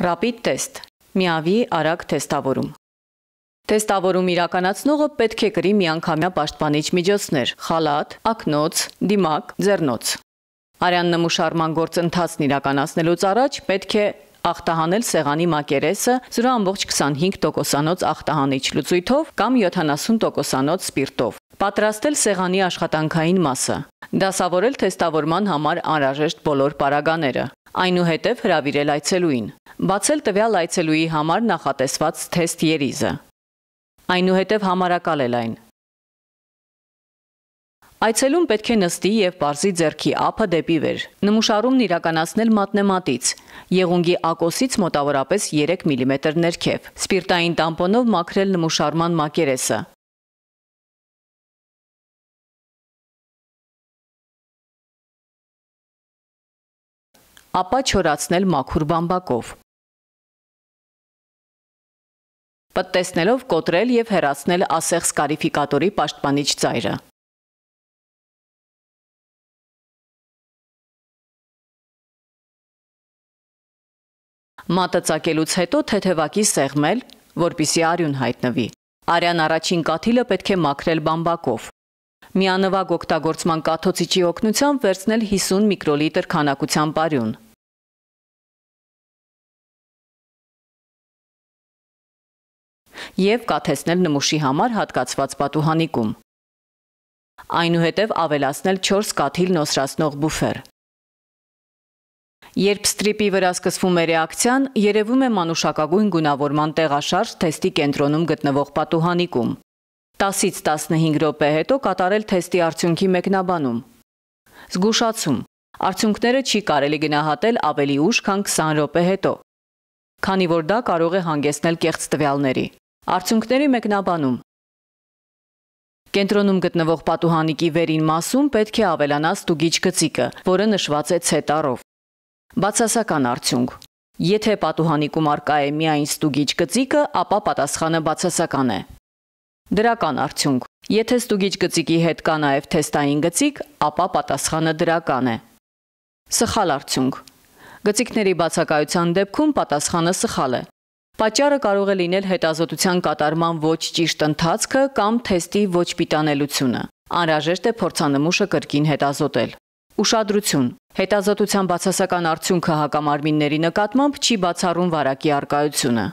Rapid test. Միավի արագ թեստավորում։ Տեստավորում իրականացնողը պետք է գրի միանգամյա պաշտպանիչ միջոցներ՝ խալատ, ակնոց, դիմակ, ձեռնոց։ Արյան նմուշարման գործընթացն իրականացնելուց առաջ պետք է ախտահանել սեղանի մակերեսը 0.25%-անոց ախտահանիչ լուծույթով կամ 70%-անոց սպիրտով։ Պատրաստել սեղանի աշխատանքային մասը։ Դասավորել թեստավորման համար անհրաժեշտ բոլոր պարագաները այնուհետև հրավիրել այցելուին, բացել տվյալ այցելուի համար նախատեսված թեստ երիզը, այնուհետև համարակալել այն, Այցելուն պետք է նստի եւ բարձի ձեռքի ափը դեպի վեր։ Նմուշարումն իրականացնել մատնեմատից։ Եղունգի ակոսից մոտավորապես 3 մմ ներքև։ Սպիրտային տամպոնով մաքրել նմուշարման մակերեսը։ ապա չորացնել մաքուր բամբակով։ Պտտեսնելով կոտրել եւ հեռացնել ասեղս կարիֆիկատորի պաշտպանիչ ծայրը։ Մատը ծակելուց հետո թեթևակի սեղմել, որպիսի արյուն հայտնվի։ Արյան առաջին կաթիլը պետք է մաքրել բամբակով։ Միանվագ օգտագործման կաթոցիչի օգնությամբ վերցնել 50 միկրոլիտր քանակությամբ արյուն։ եւ կաթեցնել նմուշի համար հատկացված պատուհանիկում։ Այնուհետև ավելացնել 4 կաթիլ նոսրացնող բուֆեր։ Երբ ստրիպի վրա սկսվում է ռեակցիան, երևում է մանուշակագույն գունավորման տեղաշարժ թեստի կենտրոնում գտնվող պատուհանիկում։ 10-ից 15 րոպե հետո կատարել թեստի արդյունքի մեկնաբանում։ Զգուշացում. արդյունքները չի կարելի գնահատել ավելի ուշ, քան 20 րոպե հետո, քանի որ դա կարող է հանգեցնել կեղծ տվյալների։ Արդյունքների մեկնաբանում Կենտրոնում գտնվող պատուհանիկի վերին մասում պետք է ավելանա ստուգիչ գծիկը, որը նշված է C տառով։ Բացասական արդյունք Եթե պատուհանիկում արկա է միայն ստուգիչ գծիկը, ապա պատասխանը բացասական է։ Դրական արդյունք Եթե ստուգիչ գծիկի հետ կա նաև թեստային գծիկ, ապա պատասխանը դրական է։ Սխալ արդյունք Գծիկների բացակայության դեպքում պատասխանը սխալ է։ Պատճառը կարող է լինել հետազոտության կատարման ոչ ճիշտ ընթացքը կամ թեստի ոչ պիտանելությունը։ Անհրաժեշտ է փորձանմուշը կրկին հետազոտել։ Ուշադրություն։ Հետազոտության բացասական արդյունքը հակամարմինների նկատմամբ չի բացառում վարակի արկայությունը։